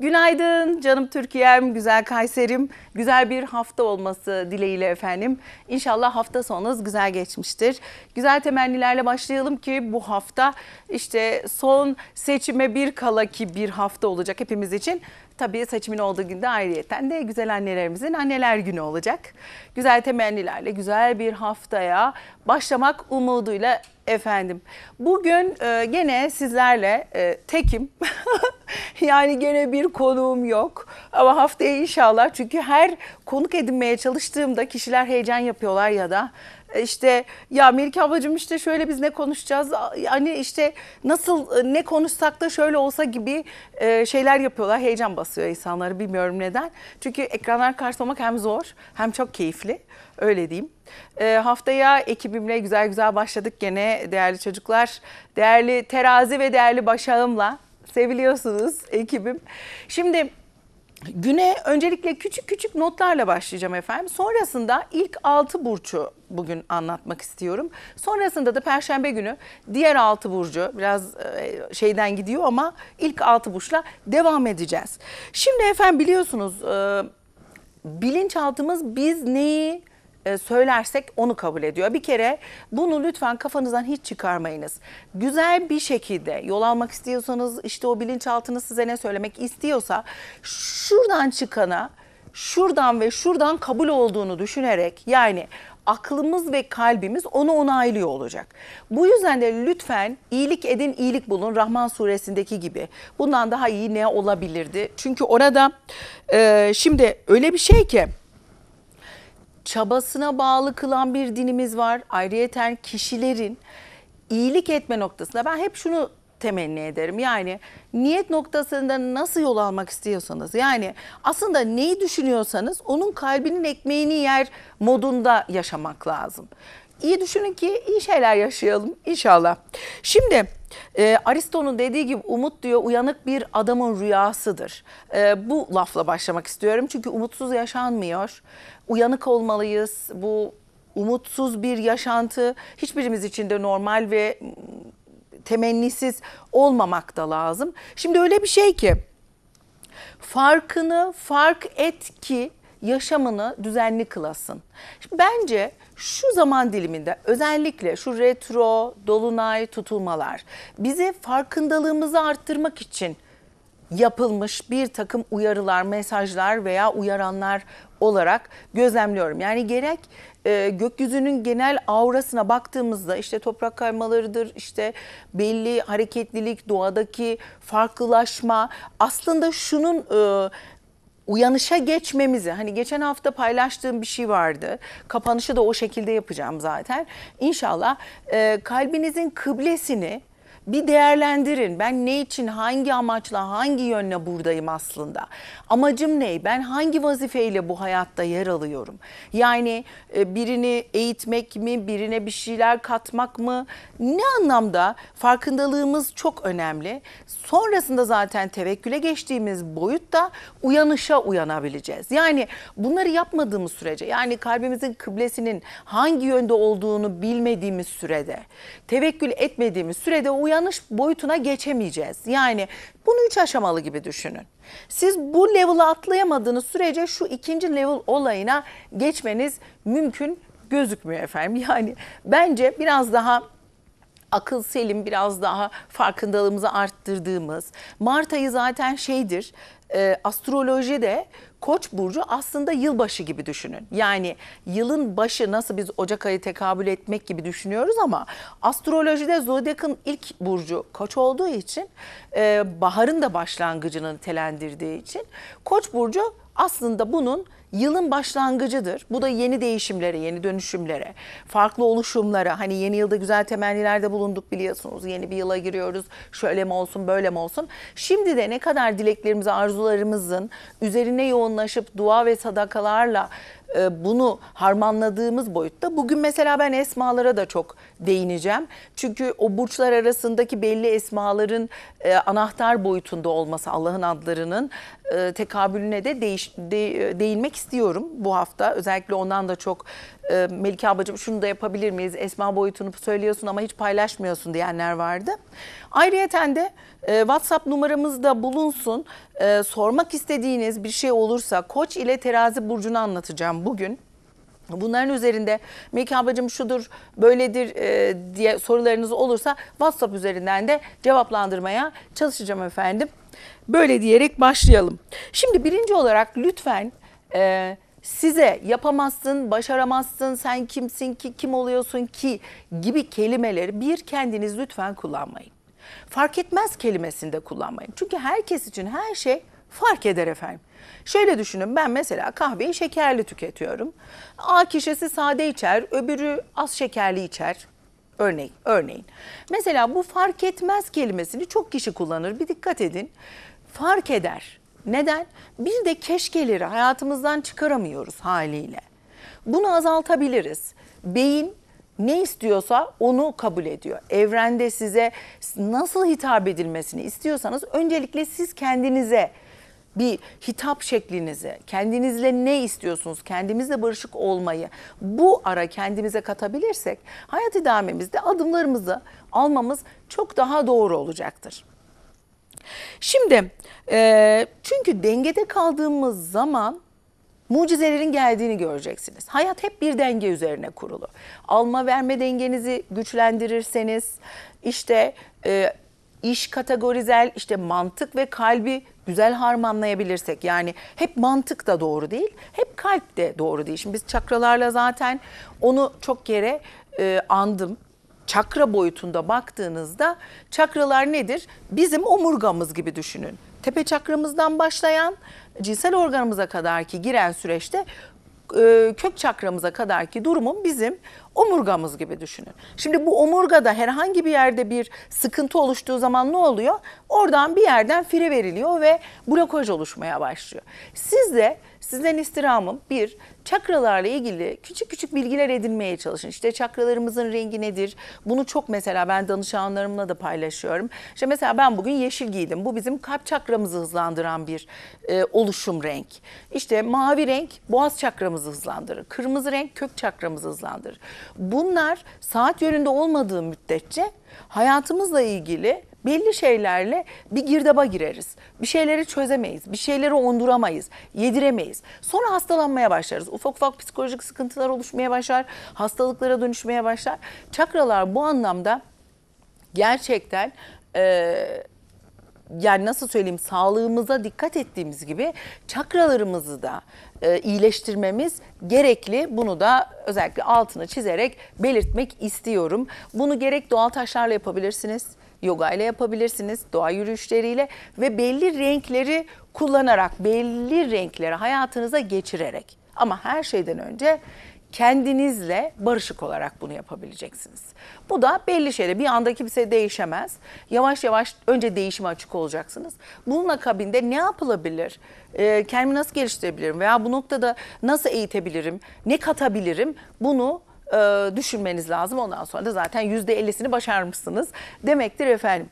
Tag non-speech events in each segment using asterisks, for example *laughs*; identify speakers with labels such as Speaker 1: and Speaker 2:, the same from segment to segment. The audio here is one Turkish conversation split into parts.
Speaker 1: Günaydın canım Türkiye'm, güzel Kayserim. Güzel bir hafta olması dileğiyle efendim. İnşallah hafta sonunuz güzel geçmiştir. Güzel temennilerle başlayalım ki bu hafta işte son seçime bir kala ki bir hafta olacak hepimiz için. Tabii seçimin olduğu günde ayrıyeten de güzel annelerimizin anneler günü olacak. Güzel temennilerle güzel bir haftaya başlamak umuduyla efendim. Bugün e, gene sizlerle e, tekim. *laughs* yani gene bir konuğum yok. Ama haftaya inşallah çünkü her konuk edinmeye çalıştığımda kişiler heyecan yapıyorlar ya da e, işte ya Melike ablacığım işte şöyle biz ne konuşacağız hani işte nasıl e, ne konuşsak da şöyle olsa gibi e, şeyler yapıyorlar. Heyecan basıyor insanları bilmiyorum neden. Çünkü ekranlar karşılamak hem zor hem çok keyifli öyle diyeyim. haftaya ekibimle güzel güzel başladık gene değerli çocuklar. Değerli terazi ve değerli başağımla seviliyorsunuz ekibim. Şimdi Güne öncelikle küçük küçük notlarla başlayacağım efendim. Sonrasında ilk 6 burcu bugün anlatmak istiyorum. Sonrasında da perşembe günü diğer 6 burcu biraz e, şeyden gidiyor ama ilk 6 burçla devam edeceğiz. Şimdi efendim biliyorsunuz e, bilinçaltımız biz neyi e, söylersek onu kabul ediyor. Bir kere bunu lütfen kafanızdan hiç çıkarmayınız. Güzel bir şekilde yol almak istiyorsanız işte o bilinçaltını size ne söylemek istiyorsa şuradan çıkana şuradan ve şuradan kabul olduğunu düşünerek yani aklımız ve kalbimiz onu onaylıyor olacak. Bu yüzden de lütfen iyilik edin iyilik bulun Rahman suresindeki gibi. Bundan daha iyi ne olabilirdi? Çünkü orada e, şimdi öyle bir şey ki çabasına bağlı kılan bir dinimiz var. Ayrıyeten kişilerin iyilik etme noktasında ben hep şunu temenni ederim. Yani niyet noktasında nasıl yol almak istiyorsanız yani aslında neyi düşünüyorsanız onun kalbinin ekmeğini yer modunda yaşamak lazım. İyi düşünün ki iyi şeyler yaşayalım inşallah. Şimdi e, Aristo'nun dediği gibi umut diyor uyanık bir adamın rüyasıdır. E, bu lafla başlamak istiyorum çünkü umutsuz yaşanmıyor. Uyanık olmalıyız. Bu umutsuz bir yaşantı hiçbirimiz için de normal ve temennisiz olmamak da lazım. Şimdi öyle bir şey ki farkını fark et ki yaşamını düzenli kılasın. Şimdi bence şu zaman diliminde özellikle şu retro, dolunay tutulmalar bize farkındalığımızı arttırmak için yapılmış bir takım uyarılar, mesajlar veya uyaranlar olarak gözlemliyorum. Yani gerek e, gökyüzünün genel aurasına baktığımızda işte toprak kaymalarıdır, işte belli hareketlilik, doğadaki farklılaşma aslında şunun e, uyanışa geçmemizi hani geçen hafta paylaştığım bir şey vardı. Kapanışı da o şekilde yapacağım zaten. İnşallah e, kalbinizin kıblesini bir değerlendirin. Ben ne için, hangi amaçla, hangi yönle buradayım aslında? Amacım ne? Ben hangi vazifeyle bu hayatta yer alıyorum? Yani e, birini eğitmek mi, birine bir şeyler katmak mı? Ne anlamda? Farkındalığımız çok önemli. Sonrasında zaten tevekküle geçtiğimiz boyutta uyanışa uyanabileceğiz. Yani bunları yapmadığımız sürece, yani kalbimizin kıblesinin hangi yönde olduğunu bilmediğimiz sürede, tevekkül etmediğimiz sürede uyan uyanış boyutuna geçemeyeceğiz. Yani bunu üç aşamalı gibi düşünün. Siz bu level'ı atlayamadığınız sürece şu ikinci level olayına geçmeniz mümkün gözükmüyor efendim. *laughs* Yani bence biraz daha akıl selim biraz daha farkındalığımızı arttırdığımız. Mart ayı zaten şeydir e, astrolojide Koç burcu aslında yılbaşı gibi düşünün. Yani yılın başı nasıl biz Ocak ayı tekabül etmek gibi düşünüyoruz ama astrolojide Zodiac'ın ilk burcu Koç olduğu için e, baharın da başlangıcını telendirdiği için Koç burcu aslında bunun yılın başlangıcıdır. Bu da yeni değişimlere, yeni dönüşümlere, farklı oluşumlara. Hani yeni yılda güzel temennilerde bulunduk biliyorsunuz. Yeni bir yıla giriyoruz. Şöyle mi olsun, böyle mi olsun? Şimdi de ne kadar dileklerimizi, arzularımızın üzerine yoğunlaşıp dua ve sadakalarla e, bunu harmanladığımız boyutta. Bugün mesela ben esmalara da çok değineceğim. Çünkü o burçlar arasındaki belli esmaların e, anahtar boyutunda olması Allah'ın adlarının e, tekabülüne de, değiş, de e, değinmek istiyorum bu hafta. Özellikle ondan da çok ee, Melike ablacığım şunu da yapabilir miyiz? Esma boyutunu söylüyorsun ama hiç paylaşmıyorsun diyenler vardı. Ayrıyeten de e, WhatsApp numaramızda bulunsun. E, sormak istediğiniz bir şey olursa koç ile terazi burcunu anlatacağım bugün. Bunların üzerinde Melike ablacığım şudur, böyledir e, diye sorularınız olursa WhatsApp üzerinden de cevaplandırmaya çalışacağım efendim. Böyle diyerek başlayalım. Şimdi birinci olarak lütfen e, size yapamazsın, başaramazsın, sen kimsin ki, kim oluyorsun ki gibi kelimeleri bir kendiniz lütfen kullanmayın. Fark etmez kelimesini de kullanmayın. Çünkü herkes için her şey fark eder efendim. Şöyle düşünün ben mesela kahveyi şekerli tüketiyorum. A kişisi sade içer, öbürü az şekerli içer. Örneğin, örneğin. Mesela bu fark etmez kelimesini çok kişi kullanır. Bir dikkat edin. Fark eder. Neden? Bir de keşkeleri hayatımızdan çıkaramıyoruz haliyle. Bunu azaltabiliriz. Beyin ne istiyorsa onu kabul ediyor. Evrende size nasıl hitap edilmesini istiyorsanız öncelikle siz kendinize bir hitap şeklinizi, kendinizle ne istiyorsunuz, kendimizle barışık olmayı bu ara kendimize katabilirsek hayat idamemizde adımlarımızı almamız çok daha doğru olacaktır. Şimdi e, çünkü dengede kaldığımız zaman mucizelerin geldiğini göreceksiniz. Hayat hep bir denge üzerine kurulu. Alma verme dengenizi güçlendirirseniz işte e, iş kategorizel işte mantık ve kalbi güzel harmanlayabilirsek yani hep mantık da doğru değil hep kalp de doğru değil. Şimdi biz çakralarla zaten onu çok kere e, andım. Çakra boyutunda baktığınızda çakralar nedir? Bizim omurgamız gibi düşünün tepe çakramızdan başlayan cinsel organımıza kadar ki giren süreçte e, kök çakramıza kadar ki durumun bizim omurgamız gibi düşünün. Şimdi bu omurgada herhangi bir yerde bir sıkıntı oluştuğu zaman ne oluyor? Oradan bir yerden fire veriliyor ve blokaj oluşmaya başlıyor. Siz de Sizden istirhamım bir, çakralarla ilgili küçük küçük bilgiler edinmeye çalışın. İşte çakralarımızın rengi nedir? Bunu çok mesela ben danışanlarımla da paylaşıyorum. İşte mesela ben bugün yeşil giydim. Bu bizim kalp çakramızı hızlandıran bir e, oluşum renk. İşte mavi renk boğaz çakramızı hızlandırır. Kırmızı renk kök çakramızı hızlandırır. Bunlar saat yönünde olmadığı müddetçe hayatımızla ilgili belli şeylerle bir girdaba gireriz. Bir şeyleri çözemeyiz, bir şeyleri onduramayız, yediremeyiz. Sonra hastalanmaya başlarız. Ufak ufak psikolojik sıkıntılar oluşmaya başlar, hastalıklara dönüşmeye başlar. Çakralar bu anlamda gerçekten... Ee, yani nasıl söyleyeyim sağlığımıza dikkat ettiğimiz gibi çakralarımızı da e, iyileştirmemiz gerekli. Bunu da özellikle altını çizerek belirtmek istiyorum. Bunu gerek doğal taşlarla yapabilirsiniz yoga ile yapabilirsiniz, doğa yürüyüşleriyle ve belli renkleri kullanarak, belli renkleri hayatınıza geçirerek. Ama her şeyden önce kendinizle barışık olarak bunu yapabileceksiniz. Bu da belli şeyler. Bir anda kimse değişemez. Yavaş yavaş önce değişime açık olacaksınız. Bunun akabinde ne yapılabilir? Ee, kendimi nasıl geliştirebilirim? Veya bu noktada nasıl eğitebilirim? Ne katabilirim? Bunu e, düşünmeniz lazım. Ondan sonra da zaten %50'sini başarmışsınız demektir efendim.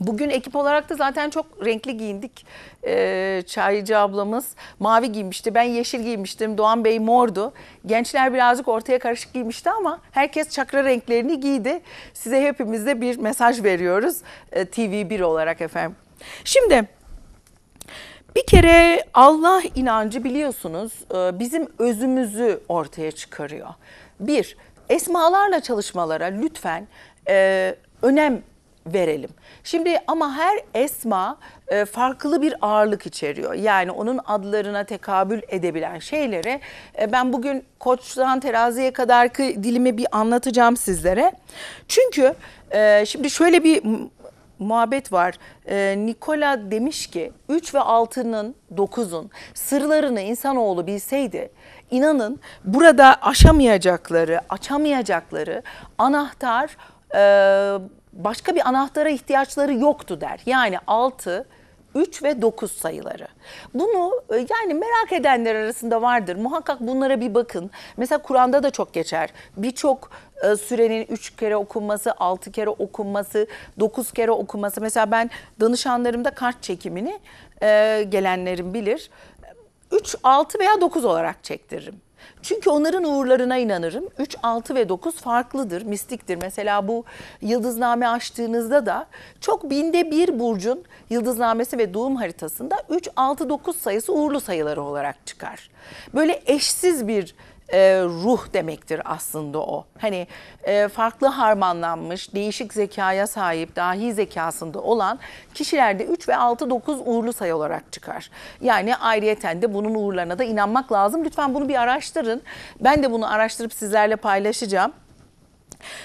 Speaker 1: Bugün ekip olarak da zaten çok renkli giyindik. Ee, Çaycı ablamız mavi giymişti, ben yeşil giymiştim, Doğan Bey mordu. Gençler birazcık ortaya karışık giymişti ama herkes çakra renklerini giydi. Size hepimizde bir mesaj veriyoruz ee, TV1 olarak efendim. Şimdi bir kere Allah inancı biliyorsunuz e, bizim özümüzü ortaya çıkarıyor. Bir, esmalarla çalışmalara lütfen e, önem verelim. Şimdi ama her esma e, farklı bir ağırlık içeriyor. Yani onun adlarına tekabül edebilen şeylere e, ben bugün koçtan teraziye kadarki dilimi bir anlatacağım sizlere. Çünkü e, şimdi şöyle bir muhabbet var. E, Nikola demiş ki 3 ve 6'nın 9'un sırlarını insanoğlu bilseydi inanın burada aşamayacakları, açamayacakları anahtar e, başka bir anahtara ihtiyaçları yoktu der. Yani 6 3 ve 9 sayıları. Bunu e, yani merak edenler arasında vardır. Muhakkak bunlara bir bakın. Mesela Kur'an'da da çok geçer. Birçok e, sürenin 3 kere okunması, 6 kere okunması, 9 kere okunması. Mesela ben danışanlarımda kart çekimini e, gelenlerim bilir. 3, 6 veya 9 olarak çektiririm. Çünkü onların uğurlarına inanırım. 3, 6 ve 9 farklıdır, mistiktir. Mesela bu yıldızname açtığınızda da çok binde bir burcun yıldıznamesi ve doğum haritasında 3, 6, 9 sayısı uğurlu sayıları olarak çıkar. Böyle eşsiz bir e, ruh demektir aslında o. Hani e, farklı harmanlanmış, değişik zekaya sahip, dahi zekasında olan kişilerde 3 ve 6-9 uğurlu sayı olarak çıkar. Yani ayrıyeten de bunun uğurlarına da inanmak lazım. Lütfen bunu bir araştırın. Ben de bunu araştırıp sizlerle paylaşacağım.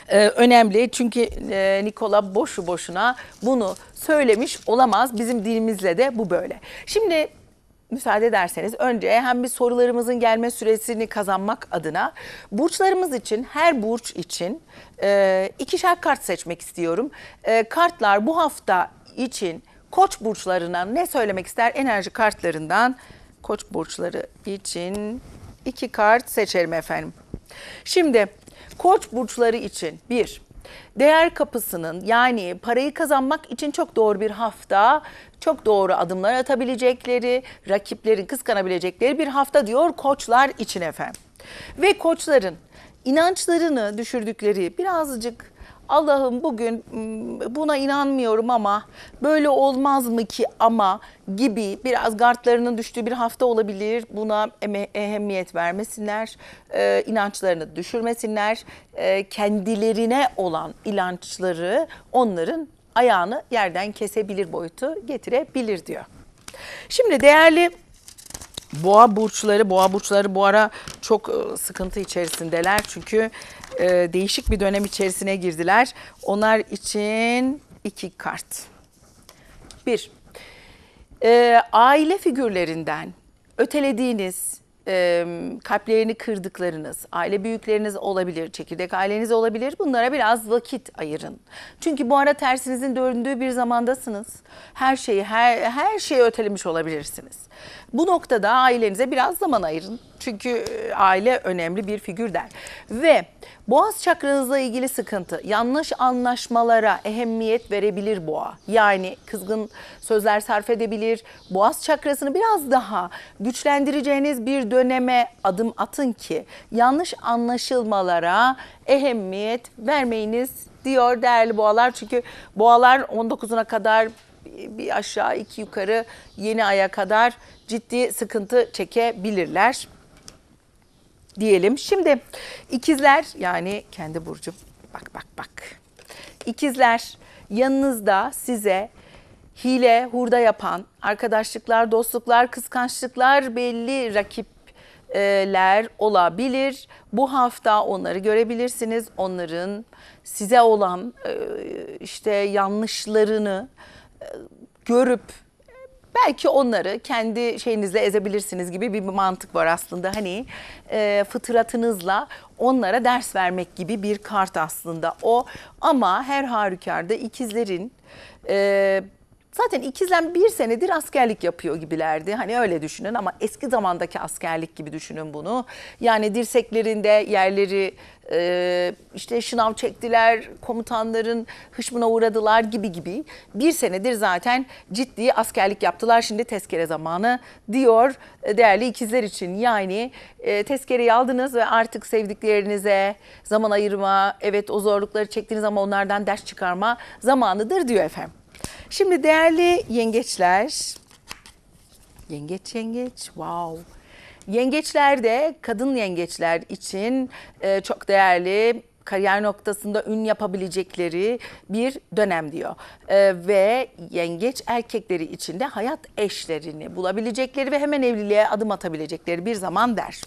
Speaker 1: Ee, önemli çünkü e, Nikola boşu boşuna bunu söylemiş olamaz. Bizim dilimizle de bu böyle. Şimdi müsaade ederseniz önce hem bir sorularımızın gelme süresini kazanmak adına burçlarımız için her burç için e, ikişer kart seçmek istiyorum. E, kartlar bu hafta için koç burçlarına ne söylemek ister enerji kartlarından koç burçları için iki kart seçerim efendim. Şimdi koç burçları için bir Değer kapısının yani parayı kazanmak için çok doğru bir hafta, çok doğru adımlar atabilecekleri, rakiplerin kıskanabilecekleri bir hafta diyor koçlar için efendim. Ve koçların inançlarını düşürdükleri birazcık Allah'ım bugün buna inanmıyorum ama böyle olmaz mı ki ama gibi biraz gardlarının düştüğü bir hafta olabilir. Buna ehemmiyet vermesinler, e, inançlarını düşürmesinler. E, kendilerine olan inançları onların ayağını yerden kesebilir boyutu getirebilir diyor. Şimdi değerli boğa burçları, boğa burçları bu ara çok e, sıkıntı içerisindeler. Çünkü e, değişik bir dönem içerisine girdiler. Onlar için iki kart. Bir, e, aile figürlerinden ötelediğiniz, e, kalplerini kırdıklarınız, aile büyükleriniz olabilir, çekirdek aileniz olabilir. Bunlara biraz vakit ayırın. Çünkü bu ara tersinizin döndüğü bir zamandasınız. Her şeyi, her, her şeyi ötelemiş olabilirsiniz. Bu noktada ailenize biraz zaman ayırın. Çünkü e, aile önemli bir figür der. Ve boğaz çakranızla ilgili sıkıntı yanlış anlaşmalara ehemmiyet verebilir boğa. Yani kızgın sözler sarf edebilir. Boğaz çakrasını biraz daha güçlendireceğiniz bir döneme adım atın ki yanlış anlaşılmalara ehemmiyet vermeyiniz diyor değerli boğalar. Çünkü boğalar 19'una kadar bir aşağı iki yukarı yeni aya kadar ciddi sıkıntı çekebilirler diyelim. Şimdi ikizler yani kendi burcum. Bak bak bak. İkizler yanınızda size hile, hurda yapan, arkadaşlıklar, dostluklar, kıskançlıklar, belli rakipler olabilir. Bu hafta onları görebilirsiniz. Onların size olan e, işte yanlışlarını e, görüp Belki onları kendi şeyinizle ezebilirsiniz gibi bir mantık var aslında. Hani e, fıtratınızla onlara ders vermek gibi bir kart aslında o. Ama her halükarda ikizlerin... E, Zaten ikizler bir senedir askerlik yapıyor gibilerdi. Hani öyle düşünün ama eski zamandaki askerlik gibi düşünün bunu. Yani dirseklerinde yerleri e, işte şınav çektiler, komutanların hışmına uğradılar gibi gibi. Bir senedir zaten ciddi askerlik yaptılar. Şimdi tezkere zamanı diyor e, değerli ikizler için. Yani e, tezkereyi aldınız ve artık sevdiklerinize zaman ayırma, evet o zorlukları çektiğiniz ama onlardan ders çıkarma zamanıdır diyor efendim. Şimdi değerli yengeçler, yengeç yengeç, wow. Yengeçler de kadın yengeçler için e, çok değerli kariyer noktasında ün yapabilecekleri bir dönem diyor. Ee, ve yengeç erkekleri için de hayat eşlerini bulabilecekleri ve hemen evliliğe adım atabilecekleri bir zaman der.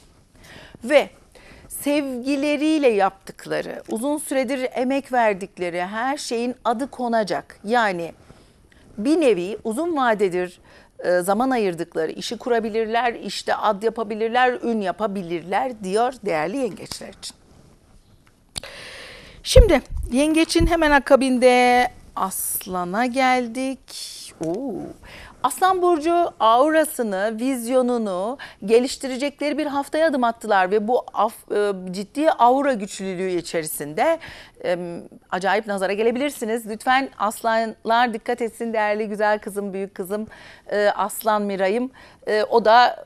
Speaker 1: Ve sevgileriyle yaptıkları, uzun süredir emek verdikleri her şeyin adı konacak. Yani bir nevi uzun vadedir e, zaman ayırdıkları işi kurabilirler, işte ad yapabilirler, ün yapabilirler diyor değerli yengeçler için. Şimdi yengeçin hemen akabinde aslana geldik. Oo. Aslan Burcu aurasını, vizyonunu geliştirecekleri bir haftaya adım attılar ve bu af, e, ciddi aura güçlülüğü içerisinde acayip nazara gelebilirsiniz. Lütfen aslanlar dikkat etsin değerli güzel kızım, büyük kızım e, Aslan Miray'ım. E, o da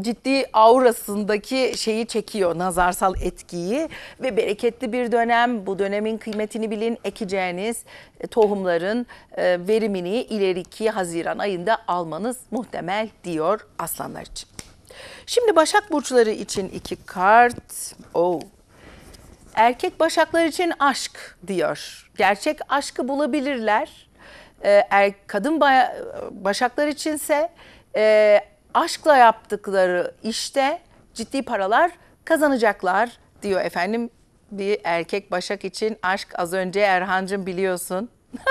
Speaker 1: ciddi aurasındaki şeyi çekiyor nazarsal etkiyi ve bereketli bir dönem bu dönemin kıymetini bilin ekeceğiniz e, tohumların e, verimini ileriki Haziran ayında almanız muhtemel diyor aslanlar için. Şimdi Başak burçları için iki kart. Oh. Erkek Başaklar için aşk diyor. Gerçek aşkı bulabilirler. E, er, kadın Başaklar içinse aşkla yaptıkları işte ciddi paralar kazanacaklar diyor efendim bir erkek başak için aşk az önce Erhancım biliyorsun. *laughs*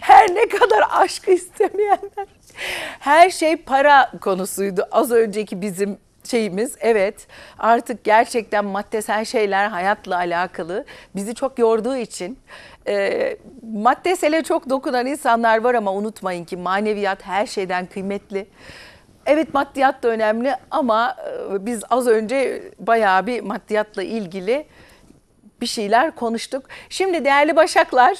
Speaker 1: her ne kadar aşkı istemeyenler. Her şey para konusuydu az önceki bizim şeyimiz. Evet artık gerçekten maddesel şeyler hayatla alakalı bizi çok yorduğu için e, maddesele çok dokunan insanlar var ama unutmayın ki maneviyat her şeyden kıymetli. Evet maddiyat da önemli ama e, biz az önce bayağı bir maddiyatla ilgili bir şeyler konuştuk. Şimdi değerli başaklar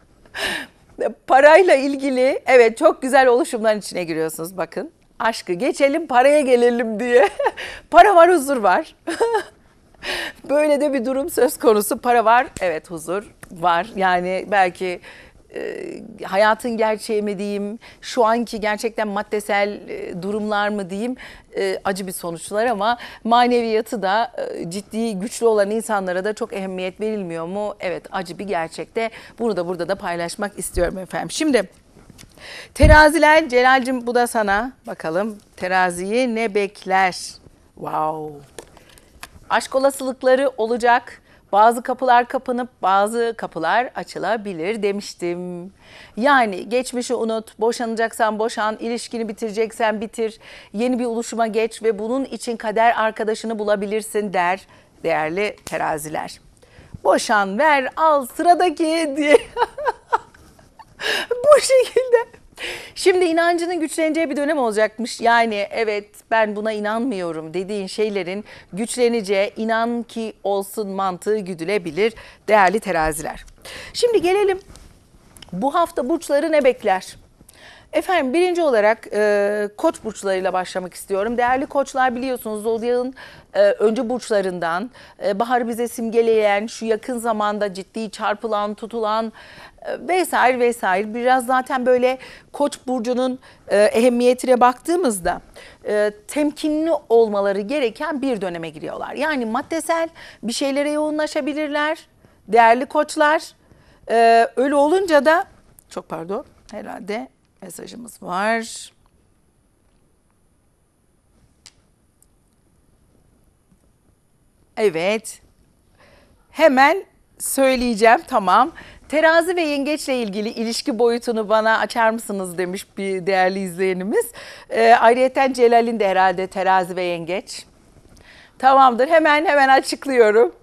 Speaker 1: *laughs* parayla ilgili evet çok güzel oluşumların içine giriyorsunuz bakın. Aşkı geçelim paraya gelelim diye. *laughs* Para var huzur var. *laughs* Böyle de bir durum söz konusu. Para var evet huzur var. Yani belki e, hayatın gerçeği mi diyeyim, şu anki gerçekten maddesel e, durumlar mı diyeyim e, acı bir sonuçlar ama maneviyatı da e, ciddi güçlü olan insanlara da çok ehemmiyet verilmiyor mu? Evet acı bir gerçekte bunu da burada da paylaşmak istiyorum efendim. Şimdi teraziler Celal'cim bu da sana bakalım teraziyi ne bekler? Wow. Aşk olasılıkları olacak bazı kapılar kapanıp bazı kapılar açılabilir demiştim. Yani geçmişi unut, boşanacaksan boşan, ilişkini bitireceksen bitir, yeni bir oluşuma geç ve bunun için kader arkadaşını bulabilirsin der değerli teraziler. Boşan, ver, al, sıradaki diye *laughs* bu şekilde Şimdi inancının güçleneceği bir dönem olacakmış. Yani evet ben buna inanmıyorum dediğin şeylerin güçleneceği inan ki olsun mantığı güdülebilir değerli teraziler. Şimdi gelelim bu hafta burçları ne bekler? Efendim birinci olarak e, koç burçlarıyla başlamak istiyorum. Değerli koçlar biliyorsunuz Zodya'nın e, önce burçlarından e, bahar bize simgeleyen şu yakın zamanda ciddi çarpılan tutulan ee, vesaire vesaire biraz zaten böyle Koç burcunun e, ehemmiyetine baktığımızda e, temkinli olmaları gereken bir döneme giriyorlar. Yani maddesel bir şeylere yoğunlaşabilirler. Değerli koçlar e, öyle olunca da çok pardon herhalde mesajımız var. Evet. Hemen söyleyeceğim tamam. Terazi ve yengeçle ilgili ilişki boyutunu bana açar mısınız demiş bir değerli izleyenimiz. Ee, ayrıyeten Celal'in de herhalde terazi ve yengeç. Tamamdır hemen hemen açıklıyorum.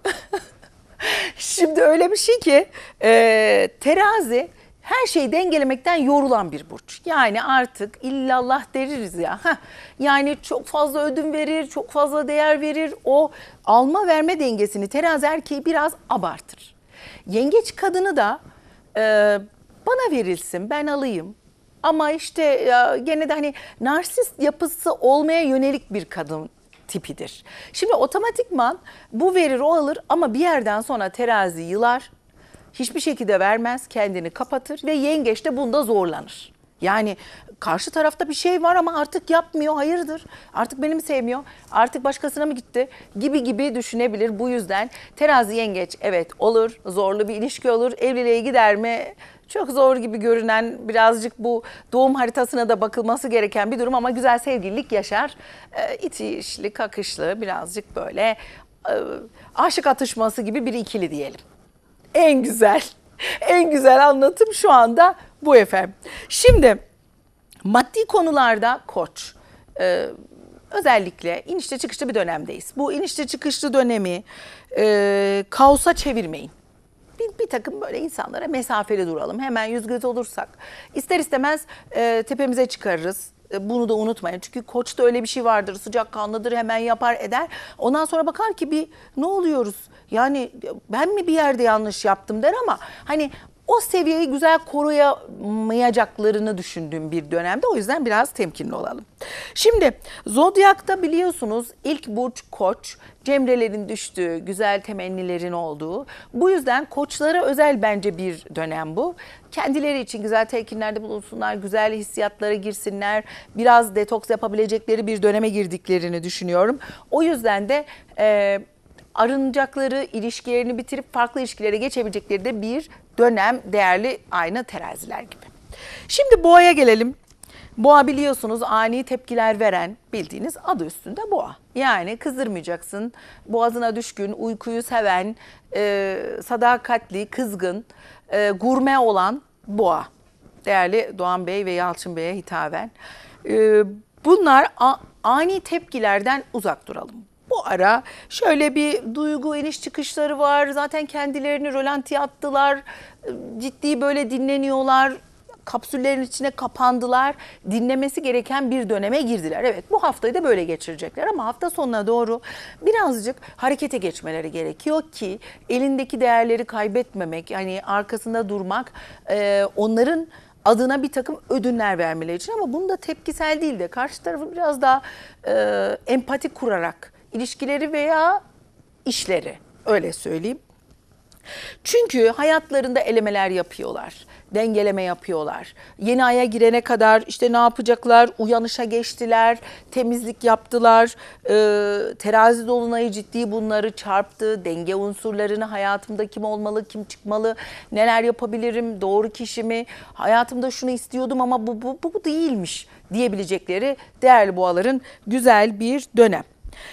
Speaker 1: *laughs* Şimdi öyle bir şey ki e, terazi her şeyi dengelemekten yorulan bir burç. Yani artık illallah deriz ya. Heh, yani çok fazla ödün verir, çok fazla değer verir. O alma verme dengesini terazi erkeği biraz abartır. Yengeç kadını da e, bana verilsin ben alayım. Ama işte e, gene de hani narsist yapısı olmaya yönelik bir kadın tipidir. Şimdi otomatikman bu verir o alır ama bir yerden sonra terazi yılar. Hiçbir şekilde vermez kendini kapatır ve yengeç de bunda zorlanır. Yani karşı tarafta bir şey var ama artık yapmıyor. Hayırdır? Artık beni mi sevmiyor? Artık başkasına mı gitti? Gibi gibi düşünebilir. Bu yüzden terazi yengeç evet olur. Zorlu bir ilişki olur. Evliliğe gider mi? Çok zor gibi görünen birazcık bu doğum haritasına da bakılması gereken bir durum ama güzel sevgililik yaşar. E, ee, itişli, kakışlı birazcık böyle e, aşık atışması gibi bir ikili diyelim. En güzel, *laughs* en güzel anlatım şu anda bu efendim. Şimdi maddi konularda koç. Ee, özellikle inişte çıkışlı bir dönemdeyiz. Bu inişte çıkışlı dönemi e, kaosa çevirmeyin. Bir, bir takım böyle insanlara mesafeli duralım. Hemen yüz göz olursak. ister istemez e, tepemize çıkarırız. E, bunu da unutmayın. Çünkü koçta öyle bir şey vardır. Sıcak kanlıdır hemen yapar eder. Ondan sonra bakar ki bir ne oluyoruz? Yani ben mi bir yerde yanlış yaptım der ama hani o seviyeyi güzel koruyamayacaklarını düşündüğüm bir dönemde o yüzden biraz temkinli olalım. Şimdi Zodyak'ta biliyorsunuz ilk burç koç, cemrelerin düştüğü, güzel temennilerin olduğu. Bu yüzden koçlara özel bence bir dönem bu. Kendileri için güzel telkinlerde bulunsunlar, güzel hissiyatlara girsinler, biraz detoks yapabilecekleri bir döneme girdiklerini düşünüyorum. O yüzden de... E, arınacakları, ilişkilerini bitirip farklı ilişkilere geçebilecekleri de bir dönem değerli aynı teraziler gibi. Şimdi boğaya gelelim. Boğa biliyorsunuz ani tepkiler veren bildiğiniz adı üstünde boğa. Yani kızdırmayacaksın, boğazına düşkün, uykuyu seven, e, sadakatli, kızgın, e, gurme olan boğa. Değerli Doğan Bey ve Yalçın Bey'e hitaben. E, bunlar a, ani tepkilerden uzak duralım. Bu ara şöyle bir duygu iniş çıkışları var. Zaten kendilerini rölantiye attılar. Ciddi böyle dinleniyorlar kapsüllerin içine kapandılar. Dinlemesi gereken bir döneme girdiler. Evet bu haftayı da böyle geçirecekler ama hafta sonuna doğru birazcık harekete geçmeleri gerekiyor ki elindeki değerleri kaybetmemek, yani arkasında durmak, e, onların adına bir takım ödünler vermeleri için ama bunu da tepkisel değil de karşı tarafı biraz daha e, empati kurarak ilişkileri veya işleri öyle söyleyeyim. Çünkü hayatlarında elemeler yapıyorlar, dengeleme yapıyorlar. Yeni aya girene kadar işte ne yapacaklar, uyanışa geçtiler, temizlik yaptılar, e, terazi dolunayı ciddi bunları çarptı, denge unsurlarını hayatımda kim olmalı, kim çıkmalı, neler yapabilirim, doğru kişi mi, hayatımda şunu istiyordum ama bu, bu, bu değilmiş diyebilecekleri değerli boğaların güzel bir dönem.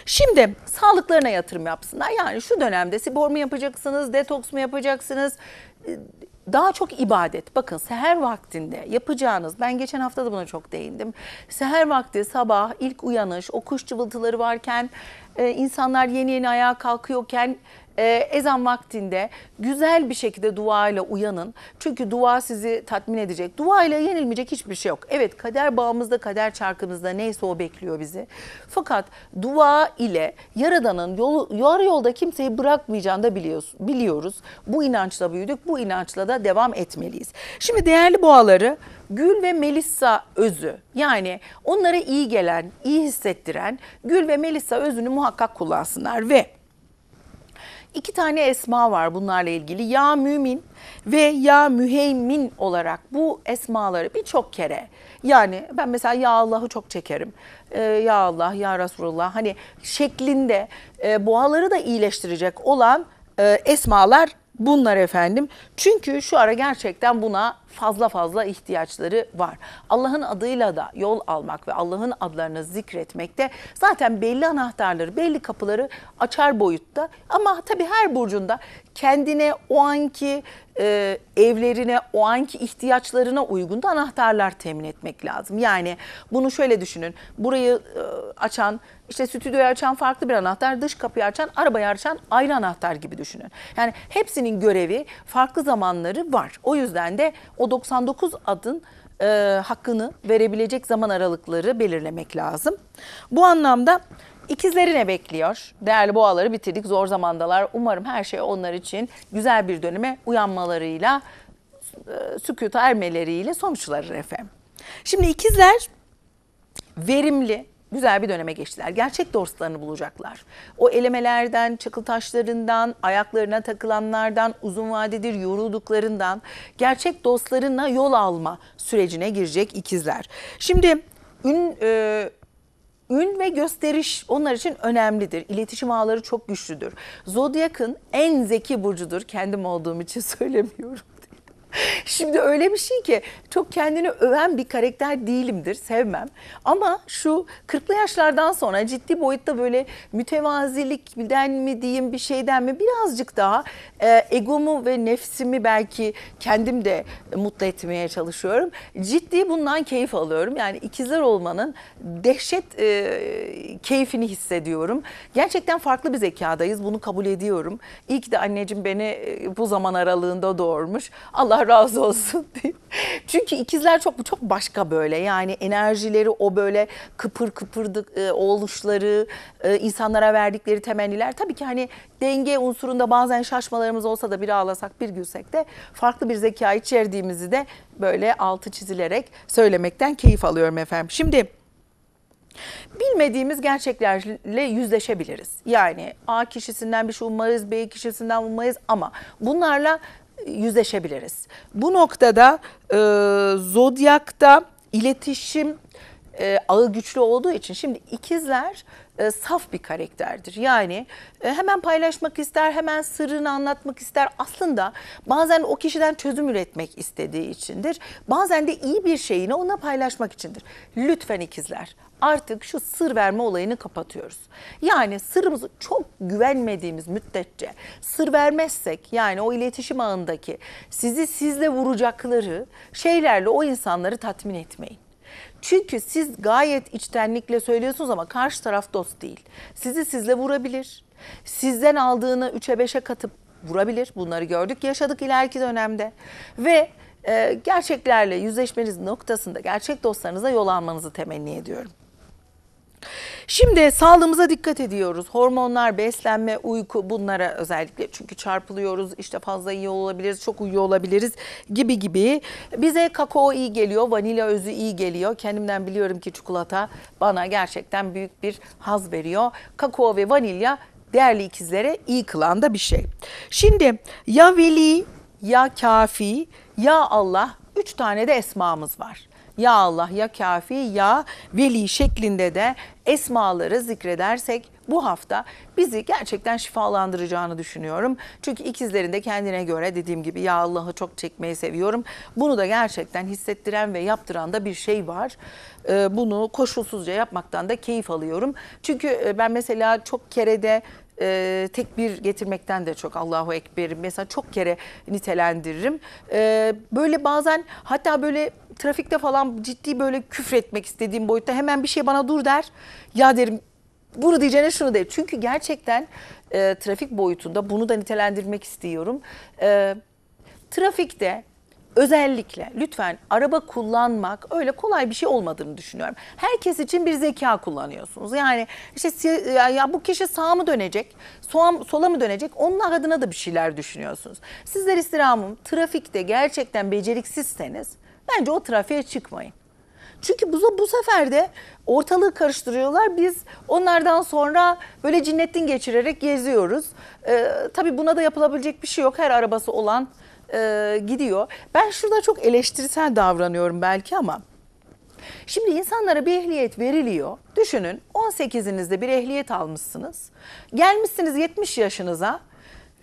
Speaker 1: Şimdi sağlıklarına yatırım yapsınlar. Yani şu dönemde spor mu yapacaksınız, detoks mu yapacaksınız? Ee, daha çok ibadet. Bakın seher vaktinde yapacağınız, ben geçen hafta da buna çok değindim. Seher vakti, sabah, ilk uyanış, o kuş cıvıltıları varken, e, insanlar yeni yeni ayağa kalkıyorken e, ezan vaktinde güzel bir şekilde duayla uyanın. Çünkü dua sizi tatmin edecek. Duayla yenilmeyecek hiçbir şey yok. Evet kader bağımızda, kader çarkımızda neyse o bekliyor bizi. Fakat dua ile Yaradan'ın yolu, yarı yolda kimseyi bırakmayacağını da biliyoruz. biliyoruz. Bu inançla büyüdük. Bu inançla da devam etmeliyiz. Şimdi değerli boğaları gül ve melissa özü yani onlara iyi gelen, iyi hissettiren gül ve melissa özünü muhakkak kullansınlar ve İki tane esma var bunlarla ilgili. Ya mümin ve ya müheymin olarak bu esmaları birçok kere yani ben mesela ya Allah'ı çok çekerim. Ee, ya Allah, ya Resulullah hani şeklinde e, boğaları da iyileştirecek olan e, esmalar bunlar efendim. Çünkü şu ara gerçekten buna fazla fazla ihtiyaçları var. Allah'ın adıyla da yol almak ve Allah'ın adlarını zikretmekte zaten belli anahtarları, belli kapıları açar boyutta ama tabii her burcunda kendine o anki e, evlerine, o anki ihtiyaçlarına uygun da anahtarlar temin etmek lazım. Yani bunu şöyle düşünün. Burayı e, açan, işte stüdyoyu açan farklı bir anahtar, dış kapıyı açan, arabayı açan ayrı anahtar gibi düşünün. Yani hepsinin görevi, farklı zamanları var. O yüzden de o 99 adın e, hakkını verebilecek zaman aralıkları belirlemek lazım. Bu anlamda İkizleri ne bekliyor? Değerli boğaları bitirdik. Zor zamandalar. Umarım her şey onlar için güzel bir döneme uyanmalarıyla, e, sükuta ermeleriyle sonuçlanır efendim. Şimdi ikizler verimli, güzel bir döneme geçtiler. Gerçek dostlarını bulacaklar. O elemelerden, çakıl taşlarından, ayaklarına takılanlardan, uzun vadedir yorulduklarından gerçek dostlarına yol alma sürecine girecek ikizler. Şimdi ün, e, ün ve gösteriş onlar için önemlidir. İletişim ağları çok güçlüdür. Zodyak'ın en zeki burcudur. Kendim olduğum için *laughs* söylemiyorum. *laughs* Şimdi öyle bir şey ki çok kendini öven bir karakter değilimdir, sevmem. Ama şu 40'lı yaşlardan sonra ciddi boyutta böyle mütevazilikten mi diyeyim bir şeyden mi birazcık daha e, egomu ve nefsimi belki kendim de mutlu etmeye çalışıyorum. Ciddi bundan keyif alıyorum. Yani ikizler olmanın dehşet e, keyfini hissediyorum. Gerçekten farklı bir zekadayız. Bunu kabul ediyorum. İyi ki de anneciğim beni e, bu zaman aralığında doğurmuş. Allah Allah razı olsun *laughs* diye. Çünkü ikizler çok çok başka böyle yani enerjileri o böyle kıpır kıpırdık e, oluşları e, insanlara verdikleri temenniler tabii ki hani denge unsurunda bazen şaşmalarımız olsa da bir ağlasak bir gülsek de farklı bir zeka içerdiğimizi de böyle altı çizilerek söylemekten keyif alıyorum efendim. Şimdi Bilmediğimiz gerçeklerle yüzleşebiliriz. Yani A kişisinden bir şey ummayız, B kişisinden ummayız ama bunlarla yüzleşebiliriz. Bu noktada e, zodyakta iletişim e, ağı güçlü olduğu için şimdi ikizler e, saf bir karakterdir. Yani e, hemen paylaşmak ister, hemen sırrını anlatmak ister. Aslında bazen o kişiden çözüm üretmek istediği içindir. Bazen de iyi bir şeyini ona paylaşmak içindir. Lütfen ikizler artık şu sır verme olayını kapatıyoruz. Yani sırrımızı çok güvenmediğimiz müddetçe sır vermezsek yani o iletişim ağındaki sizi sizle vuracakları şeylerle o insanları tatmin etmeyin. Çünkü siz gayet içtenlikle söylüyorsunuz ama karşı taraf dost değil. Sizi sizle vurabilir. Sizden aldığını 3'e 5'e katıp vurabilir. Bunları gördük, yaşadık ileriki dönemde. Ve e, gerçeklerle yüzleşmeniz noktasında gerçek dostlarınıza yol almanızı temenni ediyorum. Şimdi sağlığımıza dikkat ediyoruz. Hormonlar, beslenme, uyku bunlara özellikle çünkü çarpılıyoruz. İşte fazla iyi olabiliriz, çok uyuyor olabiliriz gibi gibi. Bize kakao iyi geliyor, vanilya özü iyi geliyor. Kendimden biliyorum ki çikolata bana gerçekten büyük bir haz veriyor. Kakao ve vanilya değerli ikizlere iyi kılan da bir şey. Şimdi ya veli ya kafi ya Allah üç tane de esmamız var ya Allah ya Kafi ya Veli şeklinde de esmaları zikredersek bu hafta bizi gerçekten şifalandıracağını düşünüyorum. Çünkü ikizlerinde kendine göre dediğim gibi ya Allah'ı çok çekmeyi seviyorum. Bunu da gerçekten hissettiren ve yaptıran da bir şey var. Ee, bunu koşulsuzca yapmaktan da keyif alıyorum. Çünkü e, ben mesela çok kerede e, bir getirmekten de çok Allahu Ekber'i mesela çok kere nitelendiririm. E, böyle bazen hatta böyle trafikte falan ciddi böyle küfretmek istediğim boyutta hemen bir şey bana dur der. Ya derim bunu diyeceğine şunu der. Çünkü gerçekten e, trafik boyutunda bunu da nitelendirmek istiyorum. E, trafikte özellikle lütfen araba kullanmak öyle kolay bir şey olmadığını düşünüyorum. Herkes için bir zeka kullanıyorsunuz. Yani işte ya bu kişi sağa mı dönecek, soğa, sola mı dönecek onun adına da bir şeyler düşünüyorsunuz. Sizler istirhamım trafikte gerçekten beceriksizseniz bence o trafiğe çıkmayın. Çünkü bu, bu sefer de ortalığı karıştırıyorlar. Biz onlardan sonra böyle cinnettin geçirerek geziyoruz. Ee, tabii buna da yapılabilecek bir şey yok. Her arabası olan e, gidiyor. Ben şurada çok eleştirisel davranıyorum belki ama Şimdi insanlara bir ehliyet veriliyor. Düşünün 18'inizde bir ehliyet almışsınız. Gelmişsiniz 70 yaşınıza.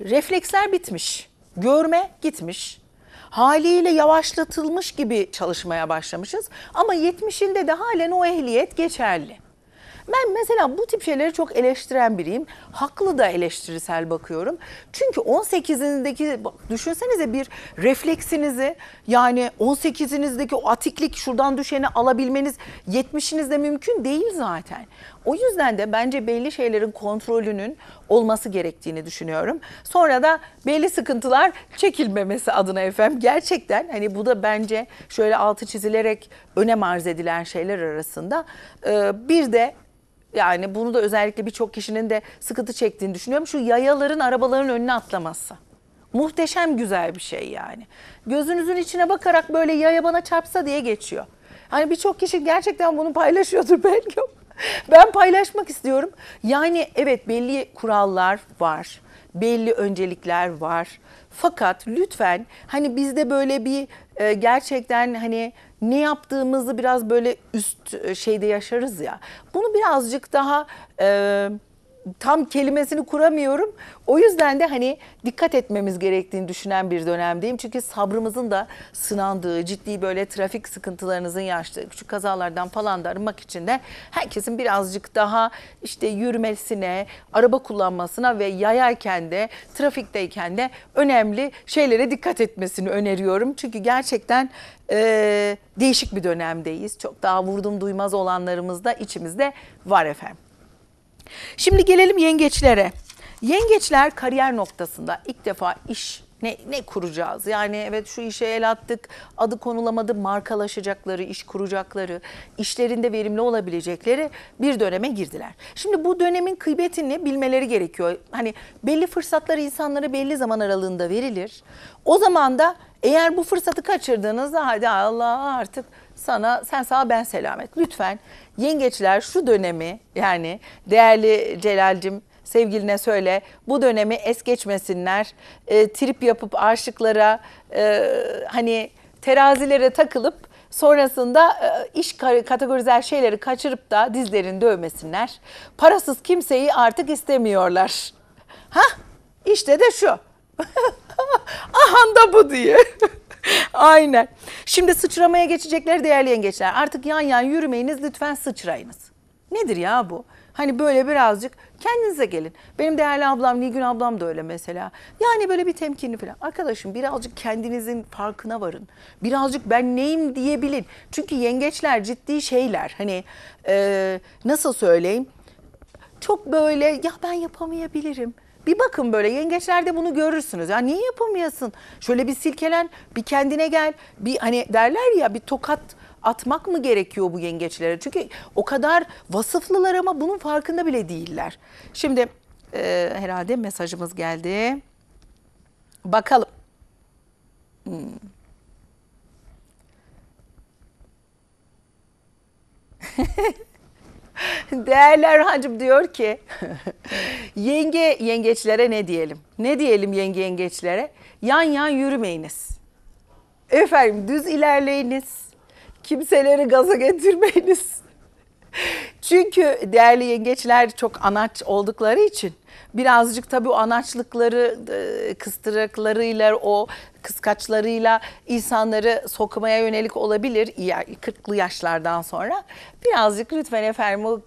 Speaker 1: Refleksler bitmiş. Görme gitmiş. Haliyle yavaşlatılmış gibi çalışmaya başlamışız. Ama 70'inde de halen o ehliyet geçerli. Ben mesela bu tip şeyleri çok eleştiren biriyim. Haklı da eleştirisel bakıyorum. Çünkü 18'indeki düşünsenize bir refleksinizi yani 18'inizdeki o atiklik şuradan düşeni alabilmeniz 70'inizde mümkün değil zaten. O yüzden de bence belli şeylerin kontrolünün olması gerektiğini düşünüyorum. Sonra da belli sıkıntılar çekilmemesi adına efendim gerçekten hani bu da bence şöyle altı çizilerek önem arz edilen şeyler arasında ee, bir de yani bunu da özellikle birçok kişinin de sıkıntı çektiğini düşünüyorum. Şu yayaların arabaların önüne atlaması. Muhteşem güzel bir şey yani. Gözünüzün içine bakarak böyle yaya bana çarpsa diye geçiyor. Hani birçok kişi gerçekten bunu paylaşıyordur *laughs* belki. Ben paylaşmak istiyorum. Yani evet belli kurallar var. Belli öncelikler var. Fakat lütfen hani bizde böyle bir e, gerçekten hani ne yaptığımızı biraz böyle üst e, şeyde yaşarız ya. Bunu birazcık daha... E, tam kelimesini kuramıyorum. O yüzden de hani dikkat etmemiz gerektiğini düşünen bir dönemdeyim. Çünkü sabrımızın da sınandığı, ciddi böyle trafik sıkıntılarınızın yaştığı, küçük kazalardan falan da arınmak için de herkesin birazcık daha işte yürümesine, araba kullanmasına ve yayarken de, trafikteyken de önemli şeylere dikkat etmesini öneriyorum. Çünkü gerçekten e, değişik bir dönemdeyiz. Çok daha vurdum duymaz olanlarımız da içimizde var efendim. Şimdi gelelim yengeçlere. Yengeçler kariyer noktasında ilk defa iş ne, ne kuracağız? Yani evet şu işe el attık, adı konulamadı, markalaşacakları, iş kuracakları, işlerinde verimli olabilecekleri bir döneme girdiler. Şimdi bu dönemin kıymetini bilmeleri gerekiyor. Hani belli fırsatlar insanlara belli zaman aralığında verilir. O zaman da eğer bu fırsatı kaçırdığınızda hadi Allah artık sana sen sağ ben selamet. Lütfen yengeçler şu dönemi yani değerli Celal'cim sevgiline söyle bu dönemi es geçmesinler. E, trip yapıp aşıklara e, hani terazilere takılıp sonrasında e, iş kategorizel şeyleri kaçırıp da dizlerini dövmesinler. Parasız kimseyi artık istemiyorlar. Ha işte de şu. *laughs* Ahanda bu diye. *laughs* *laughs* Aynen. Şimdi sıçramaya geçecekleri değerli yengeçler. Artık yan yan yürümeyiniz lütfen sıçrayınız. Nedir ya bu? Hani böyle birazcık kendinize gelin. Benim değerli ablam Nilgün ablam da öyle mesela. Yani böyle bir temkinli falan. Arkadaşım birazcık kendinizin farkına varın. Birazcık ben neyim diyebilin. Çünkü yengeçler ciddi şeyler. Hani e, nasıl söyleyeyim? Çok böyle ya ben yapamayabilirim bir bakın böyle yengeçlerde bunu görürsünüz. Ya niye yapamıyorsun? Şöyle bir silkelen, bir kendine gel. Bir hani derler ya bir tokat atmak mı gerekiyor bu yengeçlere? Çünkü o kadar vasıflılar ama bunun farkında bile değiller. Şimdi e, herhalde mesajımız geldi. Bakalım. Hmm. *laughs* *laughs* Değerler hacım diyor ki *laughs* yenge yengeçlere ne diyelim? Ne diyelim yenge yengeçlere? Yan yan yürümeyiniz. Efendim düz ilerleyiniz. Kimseleri gaza getirmeyiniz. *laughs* Çünkü değerli yengeçler çok anaç oldukları için birazcık tabii o anaçlıkları, e, kıstıraklarıyla, o kıskaçlarıyla insanları sokmaya yönelik olabilir 40'lı yaşlardan sonra. Birazcık lütfen efendim o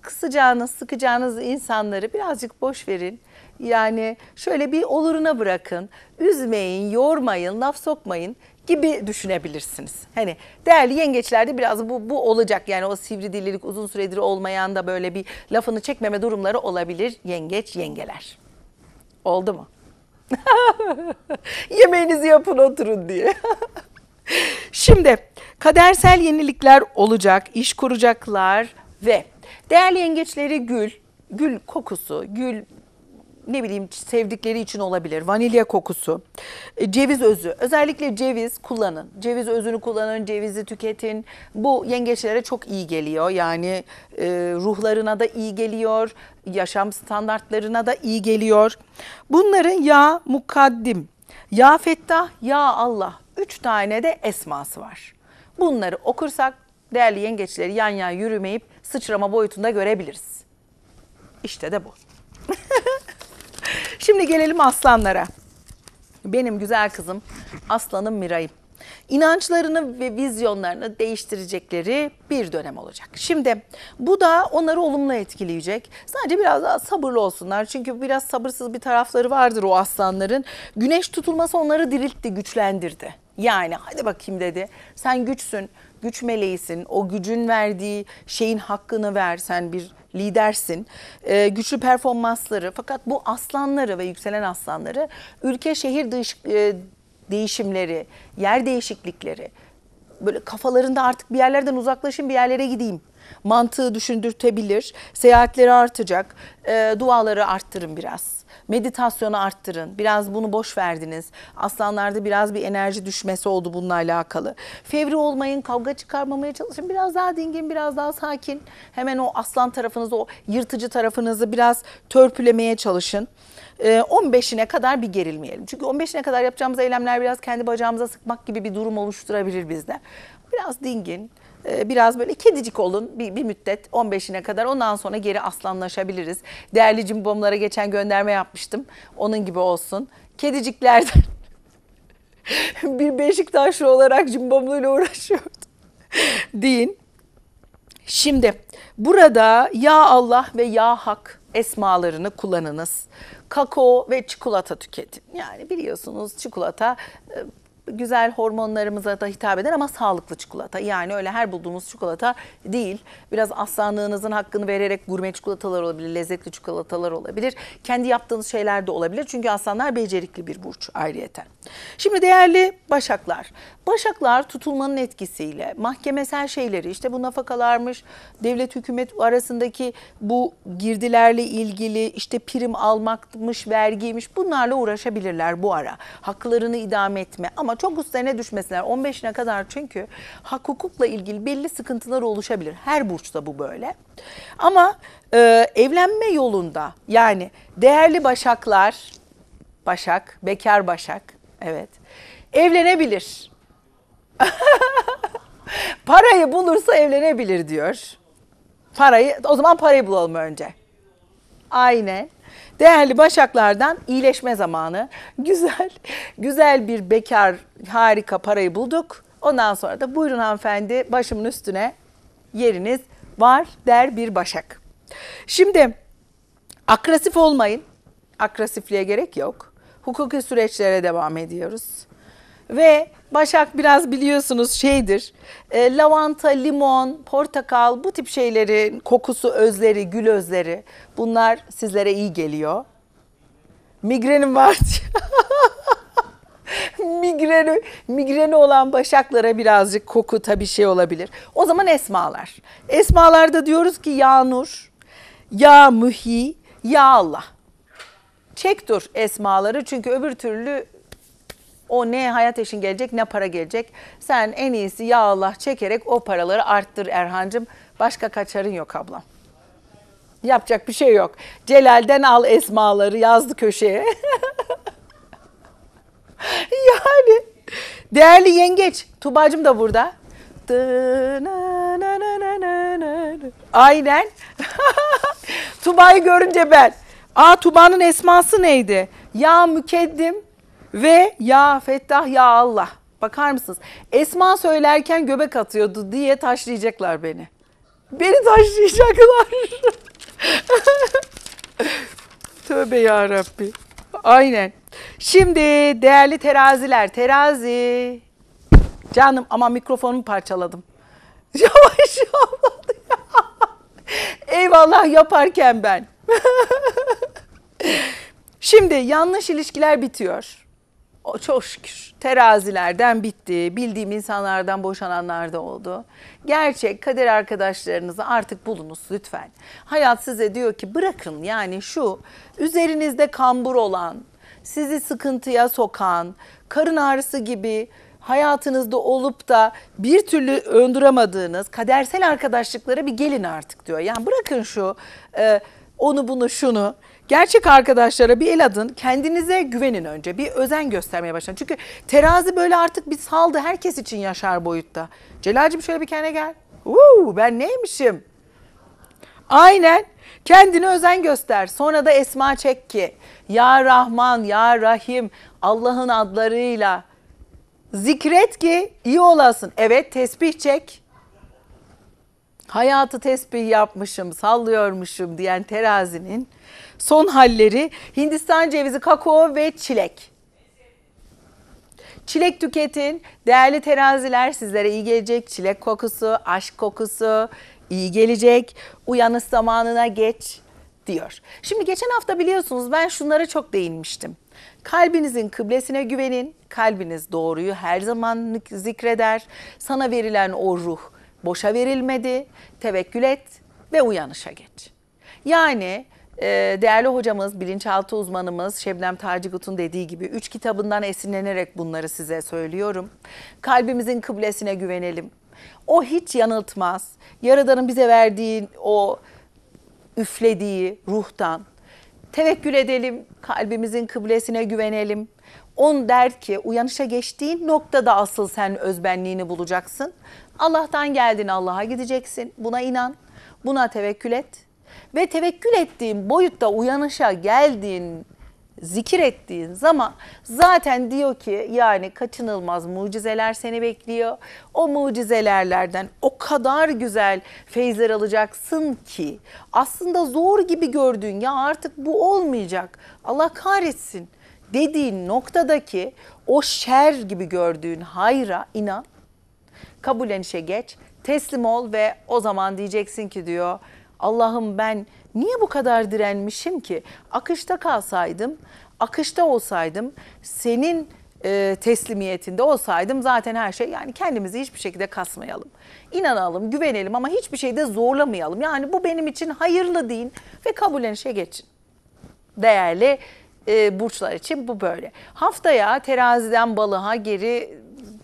Speaker 1: kısacağınız, sıkacağınız insanları birazcık boş verin. Yani şöyle bir oluruna bırakın. Üzmeyin, yormayın, laf sokmayın gibi düşünebilirsiniz. Hani değerli yengeçlerde biraz bu, bu olacak. Yani o sivri dillilik uzun süredir olmayan da böyle bir lafını çekmeme durumları olabilir yengeç yengeler. Oldu mu? *laughs* Yemeğinizi yapın oturun diye. *laughs* Şimdi kadersel yenilikler olacak, iş kuracaklar ve değerli yengeçleri gül, gül kokusu, gül ne bileyim sevdikleri için olabilir. Vanilya kokusu, e, ceviz özü. Özellikle ceviz kullanın. Ceviz özünü kullanın, cevizi tüketin. Bu yengeçlere çok iyi geliyor. Yani e, ruhlarına da iyi geliyor. Yaşam standartlarına da iyi geliyor. Bunların ya mukaddim, ya fettah, ya Allah. Üç tane de esması var. Bunları okursak değerli yengeçleri yan yana yürümeyip sıçrama boyutunda görebiliriz. İşte de bu. *laughs* Şimdi gelelim aslanlara. Benim güzel kızım aslanım Miray'ım. İnançlarını ve vizyonlarını değiştirecekleri bir dönem olacak. Şimdi bu da onları olumlu etkileyecek. Sadece biraz daha sabırlı olsunlar. Çünkü biraz sabırsız bir tarafları vardır o aslanların. Güneş tutulması onları diriltti, güçlendirdi. Yani hadi bakayım dedi. Sen güçsün, güç meleğisin. O gücün verdiği şeyin hakkını ver. Sen bir lidersin, e, güçlü performansları fakat bu aslanları ve yükselen aslanları ülke şehir dış, e, değişimleri, yer değişiklikleri böyle kafalarında artık bir yerlerden uzaklaşın bir yerlere gideyim Mantığı düşündürtebilir. Seyahatleri artacak. E, duaları arttırın biraz. Meditasyonu arttırın. Biraz bunu boş verdiniz. Aslanlarda biraz bir enerji düşmesi oldu bununla alakalı. Fevri olmayın, kavga çıkarmamaya çalışın. Biraz daha dingin, biraz daha sakin. Hemen o aslan tarafınızı, o yırtıcı tarafınızı biraz törpülemeye çalışın. 15'ine ee, kadar bir gerilmeyelim. Çünkü 15'ine kadar yapacağımız eylemler biraz kendi bacağımıza sıkmak gibi bir durum oluşturabilir bizde. Biraz dingin, ee, biraz böyle kedicik olun bir, bir müddet 15'ine kadar ondan sonra geri aslanlaşabiliriz. Değerli cimbomlara geçen gönderme yapmıştım. Onun gibi olsun. Kediciklerden *laughs* bir Beşiktaşlı olarak cimbomluyla uğraşıyordu. *laughs* Deyin. Şimdi burada ya Allah ve ya hak esmalarını kullanınız. Kakao ve çikolata tüketin. Yani biliyorsunuz çikolata e, güzel hormonlarımıza da hitap eder ama sağlıklı çikolata. Yani öyle her bulduğumuz çikolata değil. Biraz aslanlığınızın hakkını vererek gurme çikolatalar olabilir, lezzetli çikolatalar olabilir. Kendi yaptığınız şeyler de olabilir. Çünkü aslanlar becerikli bir burç ayrıyeten. Şimdi değerli başaklar. Başaklar tutulmanın etkisiyle mahkemesel şeyleri işte bu nafakalarmış, devlet hükümet arasındaki bu girdilerle ilgili işte prim almakmış, vergiymiş bunlarla uğraşabilirler bu ara. Haklarını idame etme ama çok üstlerine düşmesinler. 15'ine kadar çünkü hak hukukla ilgili belli sıkıntılar oluşabilir. Her burçta bu böyle. Ama e, evlenme yolunda yani değerli başaklar, başak, bekar başak, evet, evlenebilir. *laughs* parayı bulursa evlenebilir diyor. Parayı, o zaman parayı bulalım önce. Aynen. Değerli başaklardan iyileşme zamanı. Güzel, güzel bir bekar harika parayı bulduk. Ondan sonra da buyurun hanımefendi başımın üstüne yeriniz var der bir başak. Şimdi akrasif olmayın. Agresifliğe gerek yok. Hukuki süreçlere devam ediyoruz ve Başak biraz biliyorsunuz şeydir. E, lavanta, limon, portakal bu tip şeylerin kokusu, özleri, gül özleri bunlar sizlere iyi geliyor. Migrenim var. *laughs* migreni, migreni olan başaklara birazcık koku tabii şey olabilir. O zaman esmalar. Esmalarda diyoruz ki ya nur, ya mühi, ya Allah. Çek dur esmaları çünkü öbür türlü o ne hayat eşin gelecek ne para gelecek. Sen en iyisi ya Allah çekerek o paraları arttır Erhancım. Başka kaçarın yok ablam. Yapacak bir şey yok. Celal'den al esmaları yazdı köşeye. *laughs* yani değerli yengeç Tuba'cım da burada. Aynen. *laughs* Tuba'yı görünce ben. Aa Tuba'nın esması neydi? Ya mükeddim ve ya Fettah ya Allah. Bakar mısınız? Esma söylerken göbek atıyordu diye taşlayacaklar beni. Beni taşlayacaklar. *laughs* Tövbe ya Rabbi. Aynen. Şimdi değerli teraziler, terazi. Canım ama mikrofonumu parçaladım. *laughs* Yavaş yavaş. Eyvallah yaparken ben. *laughs* Şimdi yanlış ilişkiler bitiyor çok şükür terazilerden bitti. Bildiğim insanlardan boşananlar da oldu. Gerçek kader arkadaşlarınızı artık bulunuz lütfen. Hayat size diyor ki bırakın yani şu üzerinizde kambur olan, sizi sıkıntıya sokan, karın ağrısı gibi hayatınızda olup da bir türlü öndüremediğiniz kadersel arkadaşlıklara bir gelin artık diyor. Yani bırakın şu e, onu bunu şunu Gerçek arkadaşlara bir el adın, kendinize güvenin önce. Bir özen göstermeye başlayın. Çünkü terazi böyle artık bir saldı herkes için yaşar boyutta. Celal'cim şöyle bir kendine gel. Uuu ben neymişim? Aynen. Kendine özen göster. Sonra da esma çek ki. Ya Rahman, Ya Rahim Allah'ın adlarıyla. Zikret ki iyi olasın. Evet tesbih çek. Hayatı tesbih yapmışım, sallıyormuşum diyen terazinin son halleri Hindistan cevizi, kakao ve çilek. Çilek tüketin. Değerli teraziler sizlere iyi gelecek. Çilek kokusu, aşk kokusu iyi gelecek. Uyanış zamanına geç diyor. Şimdi geçen hafta biliyorsunuz ben şunlara çok değinmiştim. Kalbinizin kıblesine güvenin. Kalbiniz doğruyu her zaman zikreder. Sana verilen o ruh boşa verilmedi. Tevekkül et ve uyanışa geç. Yani ee, değerli hocamız, bilinçaltı uzmanımız Şebnem Tacigut'un dediği gibi üç kitabından esinlenerek bunları size söylüyorum. Kalbimizin kıblesine güvenelim. O hiç yanıltmaz. Yaradan'ın bize verdiği o üflediği ruhtan tevekkül edelim, kalbimizin kıblesine güvenelim. On der ki uyanışa geçtiğin noktada asıl sen özbenliğini bulacaksın. Allah'tan geldin Allah'a gideceksin. Buna inan, buna tevekkül et ve tevekkül ettiğin boyutta uyanışa geldiğin, zikir ettiğin zaman zaten diyor ki yani kaçınılmaz mucizeler seni bekliyor. O mucizelerlerden o kadar güzel feyzler alacaksın ki aslında zor gibi gördüğün ya artık bu olmayacak. Allah kahretsin dediğin noktadaki o şer gibi gördüğün hayra inan. Kabullenişe geç, teslim ol ve o zaman diyeceksin ki diyor Allah'ım ben niye bu kadar direnmişim ki? Akışta kalsaydım, akışta olsaydım, senin e, teslimiyetinde olsaydım zaten her şey yani kendimizi hiçbir şekilde kasmayalım. İnanalım, güvenelim ama hiçbir şeyde zorlamayalım. Yani bu benim için hayırlı deyin ve kabullenişe geçin. Değerli e, burçlar için bu böyle. Haftaya teraziden balığa geri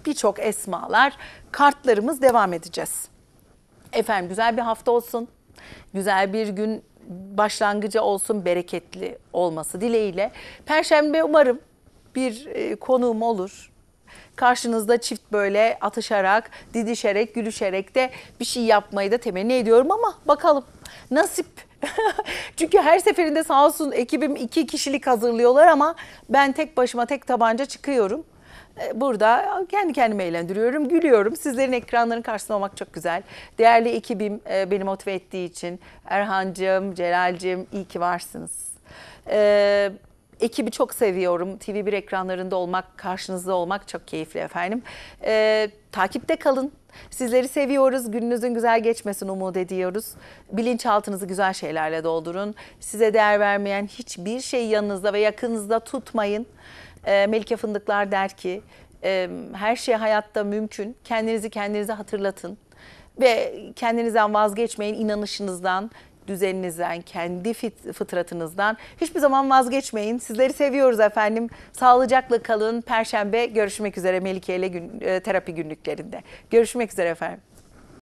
Speaker 1: birçok esmalar kartlarımız devam edeceğiz. Efendim güzel bir hafta olsun. Güzel bir gün başlangıcı olsun, bereketli olması dileğiyle. Perşembe umarım bir e, konuğum olur. Karşınızda çift böyle atışarak, didişerek, gülüşerek de bir şey yapmayı da temenni ediyorum ama bakalım nasip. *laughs* Çünkü her seferinde sağ olsun ekibim iki kişilik hazırlıyorlar ama ben tek başıma tek tabanca çıkıyorum. E, burada kendi kendime eğlendiriyorum, gülüyorum. Sizlerin ekranların karşısında olmak çok güzel. Değerli ekibim e, beni motive ettiği için Erhan'cığım, Celal'cığım iyi ki varsınız. Ee, ekibi çok seviyorum. TV1 ekranlarında olmak, karşınızda olmak çok keyifli efendim. Ee, takipte kalın. Sizleri seviyoruz. Gününüzün güzel geçmesini umut ediyoruz. Bilinçaltınızı güzel şeylerle doldurun. Size değer vermeyen hiçbir şey yanınızda ve yakınızda tutmayın. Ee, Melike Fındıklar der ki ee, her şey hayatta mümkün. Kendinizi kendinize hatırlatın ve kendinizden vazgeçmeyin inanışınızdan düzeninizden, kendi fit, fıtratınızdan. Hiçbir zaman vazgeçmeyin. Sizleri seviyoruz efendim. Sağlıcakla kalın. Perşembe görüşmek üzere Melike ile gün, e, terapi günlüklerinde. Görüşmek üzere efendim.